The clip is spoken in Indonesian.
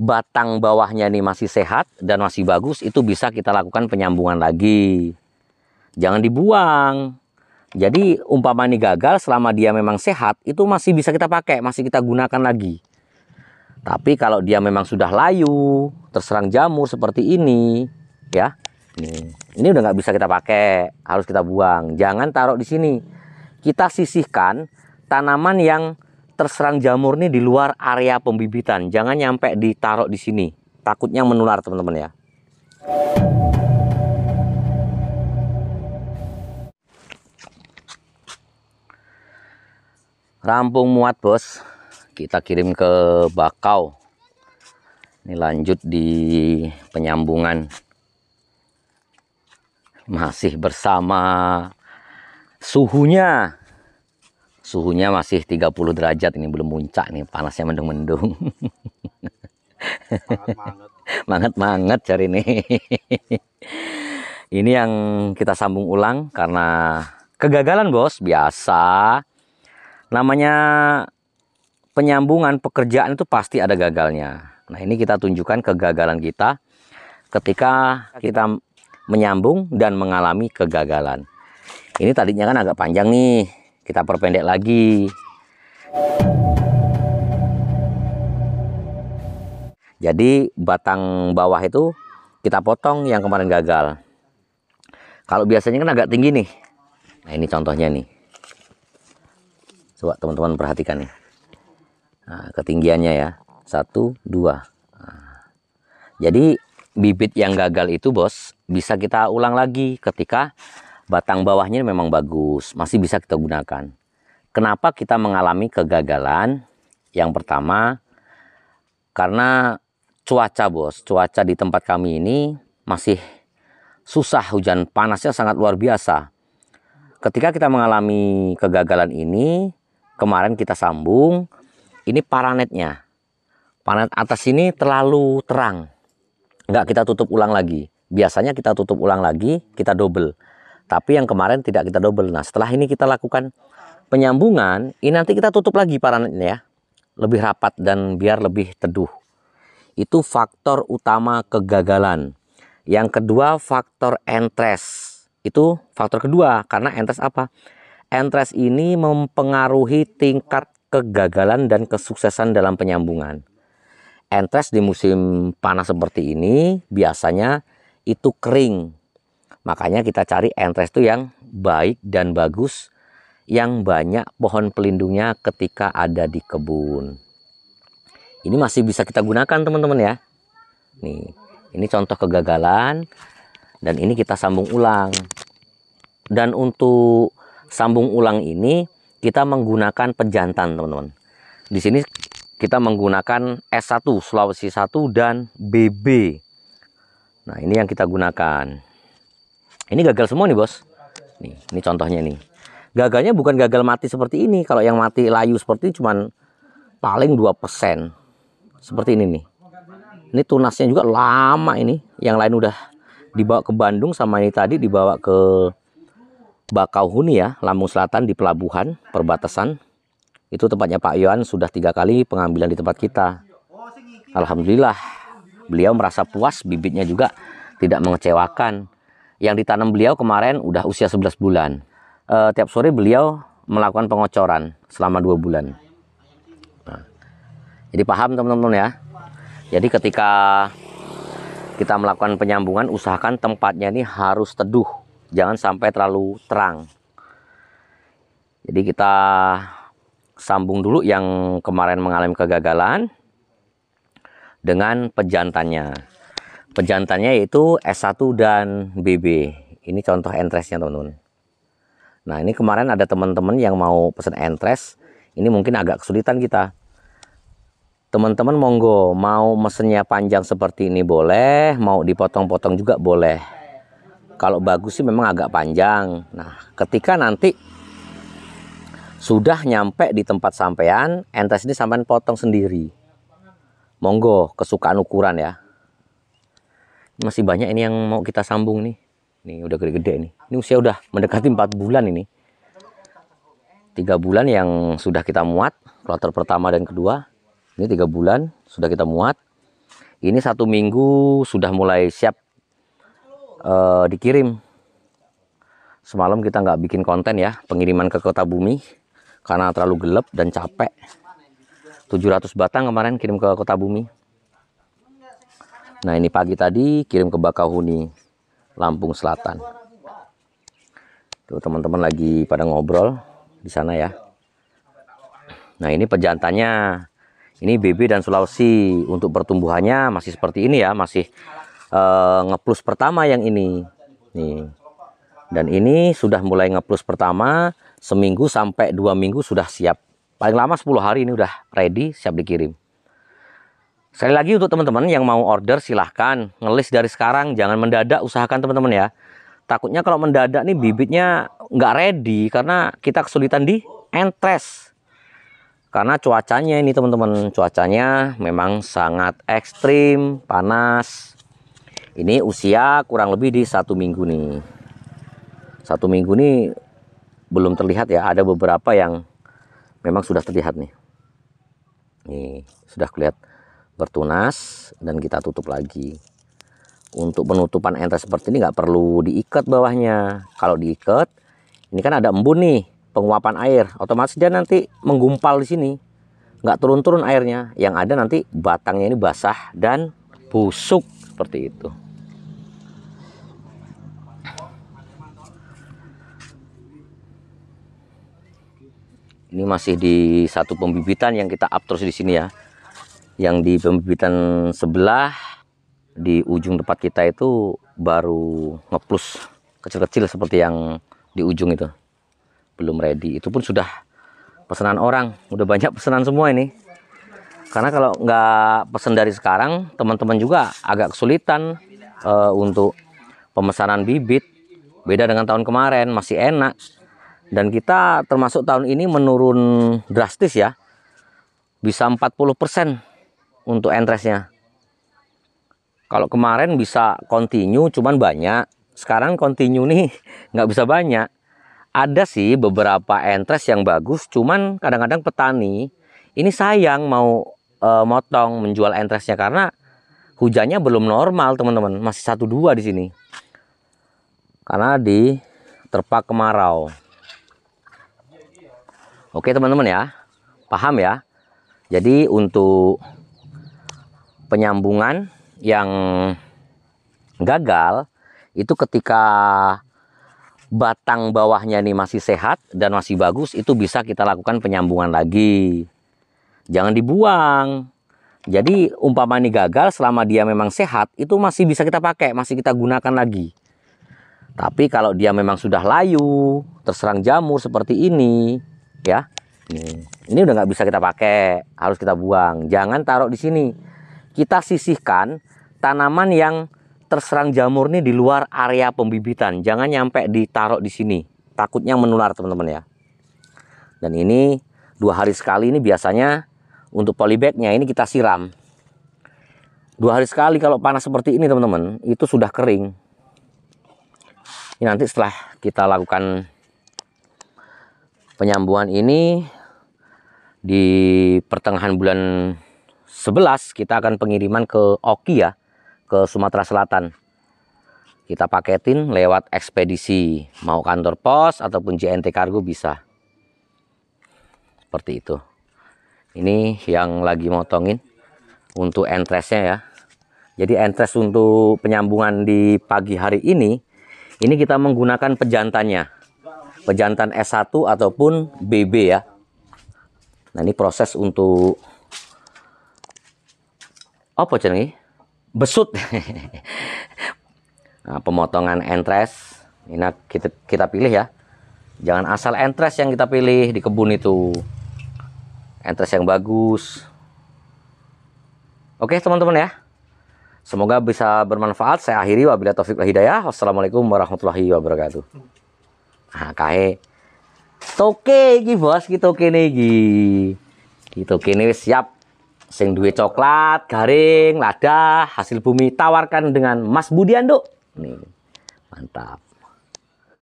batang bawahnya ini masih sehat dan masih bagus, itu bisa kita lakukan penyambungan lagi. Jangan dibuang. Jadi umpama ini gagal, selama dia memang sehat, itu masih bisa kita pakai, masih kita gunakan lagi. Tapi kalau dia memang sudah layu, terserang jamur seperti ini, ya, ini, ini udah nggak bisa kita pakai, harus kita buang. Jangan taruh di sini. Kita sisihkan tanaman yang terserang jamur nih di luar area pembibitan. Jangan nyampe ditaruh di sini. Takutnya menular teman-teman ya. Rampung muat bos. Kita kirim ke Bakau. Ini lanjut di penyambungan. Masih bersama suhunya Suhunya masih 30 derajat ini belum puncak nih, panasnya mendung-mendung. Manget-manget cari nih. ini yang kita sambung ulang karena kegagalan bos biasa. Namanya penyambungan pekerjaan itu pasti ada gagalnya. Nah ini kita tunjukkan kegagalan kita ketika kita menyambung dan mengalami kegagalan. Ini tadinya kan agak panjang nih kita perpendek lagi jadi batang bawah itu kita potong yang kemarin gagal kalau biasanya kan agak tinggi nih nah ini contohnya nih coba teman-teman perhatikan nih nah, ketinggiannya ya satu dua nah. jadi bibit yang gagal itu bos bisa kita ulang lagi ketika batang bawahnya memang bagus, masih bisa kita gunakan. Kenapa kita mengalami kegagalan? Yang pertama, karena cuaca bos, cuaca di tempat kami ini masih susah hujan panasnya sangat luar biasa. Ketika kita mengalami kegagalan ini, kemarin kita sambung, ini paranetnya. Panet atas ini terlalu terang. Enggak kita tutup ulang lagi. Biasanya kita tutup ulang lagi, kita double tapi yang kemarin tidak kita double. Nah, setelah ini kita lakukan penyambungan, ini nanti kita tutup lagi paranetnya ya. Lebih rapat dan biar lebih teduh. Itu faktor utama kegagalan. Yang kedua faktor entres. Itu faktor kedua karena entres apa? Entres ini mempengaruhi tingkat kegagalan dan kesuksesan dalam penyambungan. Entres di musim panas seperti ini biasanya itu kering Makanya kita cari entres itu yang baik dan bagus, yang banyak pohon pelindungnya ketika ada di kebun. Ini masih bisa kita gunakan teman-teman ya. Nih, ini contoh kegagalan dan ini kita sambung ulang. Dan untuk sambung ulang ini kita menggunakan pejantan teman-teman. Di sini kita menggunakan S1 Sulawesi 1 dan BB. Nah, ini yang kita gunakan. Ini gagal semua nih bos. Nih, ini contohnya nih. Gagalnya bukan gagal mati seperti ini. Kalau yang mati layu seperti ini cuman paling 2%. Seperti ini nih. Ini tunasnya juga lama ini. Yang lain udah dibawa ke Bandung sama ini tadi dibawa ke Bakauhuni ya, Lampung Selatan di pelabuhan perbatasan. Itu tempatnya Pak Yohan sudah tiga kali pengambilan di tempat kita. Alhamdulillah, beliau merasa puas, bibitnya juga tidak mengecewakan. Yang ditanam beliau kemarin udah usia 11 bulan. E, tiap sore beliau melakukan pengocoran selama dua bulan. Nah, jadi paham teman-teman ya. Jadi ketika kita melakukan penyambungan usahakan tempatnya ini harus teduh. Jangan sampai terlalu terang. Jadi kita sambung dulu yang kemarin mengalami kegagalan dengan pejantannya. Pejantannya yaitu S1 dan BB. Ini contoh entresnya teman-teman. Nah ini kemarin ada teman-teman yang mau pesan entres. Ini mungkin agak kesulitan kita. Teman-teman monggo mau mesennya panjang seperti ini boleh, mau dipotong-potong juga boleh. Kalau bagus sih memang agak panjang. Nah, ketika nanti sudah nyampe di tempat sampean, entres ini sampean potong sendiri. Monggo kesukaan ukuran ya masih banyak ini yang mau kita sambung nih ini udah gede-gede nih ini usia udah mendekati 4 bulan ini tiga bulan yang sudah kita muat kloter pertama dan kedua ini tiga bulan sudah kita muat ini satu minggu sudah mulai siap uh, dikirim semalam kita nggak bikin konten ya pengiriman ke kota bumi karena terlalu gelap dan capek 700 batang kemarin kirim ke kota bumi Nah ini pagi tadi kirim ke Bakauhuni, Lampung Selatan. Tuh teman-teman lagi pada ngobrol di sana ya. Nah ini pejantannya, ini BB dan Sulawesi untuk pertumbuhannya masih seperti ini ya, masih uh, ngeplus pertama yang ini. Nih. Dan ini sudah mulai ngeplus pertama, seminggu sampai dua minggu sudah siap. Paling lama 10 hari ini udah ready, siap dikirim. Sekali lagi untuk teman-teman yang mau order silahkan ngelis dari sekarang, jangan mendadak usahakan teman-teman ya. Takutnya kalau mendadak nih bibitnya nggak ready karena kita kesulitan di entres. Karena cuacanya ini teman-teman, cuacanya memang sangat ekstrim, panas. Ini usia kurang lebih di satu minggu nih. Satu minggu nih belum terlihat ya, ada beberapa yang memang sudah terlihat nih. Nih, sudah kelihatan bertunas dan kita tutup lagi untuk penutupan enter seperti ini nggak perlu diikat bawahnya kalau diikat ini kan ada embun nih penguapan air otomatis dia nanti menggumpal di sini nggak turun-turun airnya yang ada nanti batangnya ini basah dan busuk seperti itu ini masih di satu pembibitan yang kita up terus di sini ya yang di pembibitan sebelah di ujung tempat kita itu baru ngeplus kecil-kecil seperti yang di ujung itu belum ready itu pun sudah pesanan orang udah banyak pesanan semua ini karena kalau nggak pesan dari sekarang teman-teman juga agak kesulitan uh, untuk pemesanan bibit beda dengan tahun kemarin masih enak dan kita termasuk tahun ini menurun drastis ya bisa 40 persen untuk entresnya kalau kemarin bisa continue cuman banyak sekarang continue nih nggak bisa banyak ada sih beberapa entres yang bagus cuman kadang-kadang petani ini sayang mau e, motong menjual entresnya karena hujannya belum normal teman-teman masih satu dua di sini karena di terpak kemarau oke teman-teman ya paham ya jadi untuk penyambungan yang gagal itu ketika batang bawahnya ini masih sehat dan masih bagus itu bisa kita lakukan penyambungan lagi. Jangan dibuang. Jadi umpama ini gagal selama dia memang sehat itu masih bisa kita pakai, masih kita gunakan lagi. Tapi kalau dia memang sudah layu, terserang jamur seperti ini, ya. Ini udah nggak bisa kita pakai, harus kita buang. Jangan taruh di sini kita sisihkan tanaman yang terserang jamur nih di luar area pembibitan. Jangan nyampe ditaruh di sini. Takutnya menular teman-teman ya. Dan ini dua hari sekali ini biasanya untuk polybagnya ini kita siram. Dua hari sekali kalau panas seperti ini teman-teman itu sudah kering. Ini nanti setelah kita lakukan penyambungan ini di pertengahan bulan 11 kita akan pengiriman ke Oki ya, ke Sumatera Selatan. Kita paketin lewat ekspedisi, mau kantor pos ataupun JNT Kargo bisa. Seperti itu. Ini yang lagi motongin untuk entresnya ya. Jadi entres untuk penyambungan di pagi hari ini, ini kita menggunakan pejantannya. Pejantan S1 ataupun BB ya. Nah ini proses untuk apa jenenge? Besut. nah, pemotongan entres. Ini kita kita pilih ya. Jangan asal entres yang kita pilih di kebun itu. Entres yang bagus. Oke, teman-teman ya. Semoga bisa bermanfaat. Saya akhiri wabillahi taufik wal hidayah. Wassalamualaikum warahmatullahi wabarakatuh. Nah, kae toke iki bos, nih toke iki. oke toke siap. Sing duit coklat, garing, lada, hasil bumi tawarkan dengan Mas Budianto. Nih. Mantap.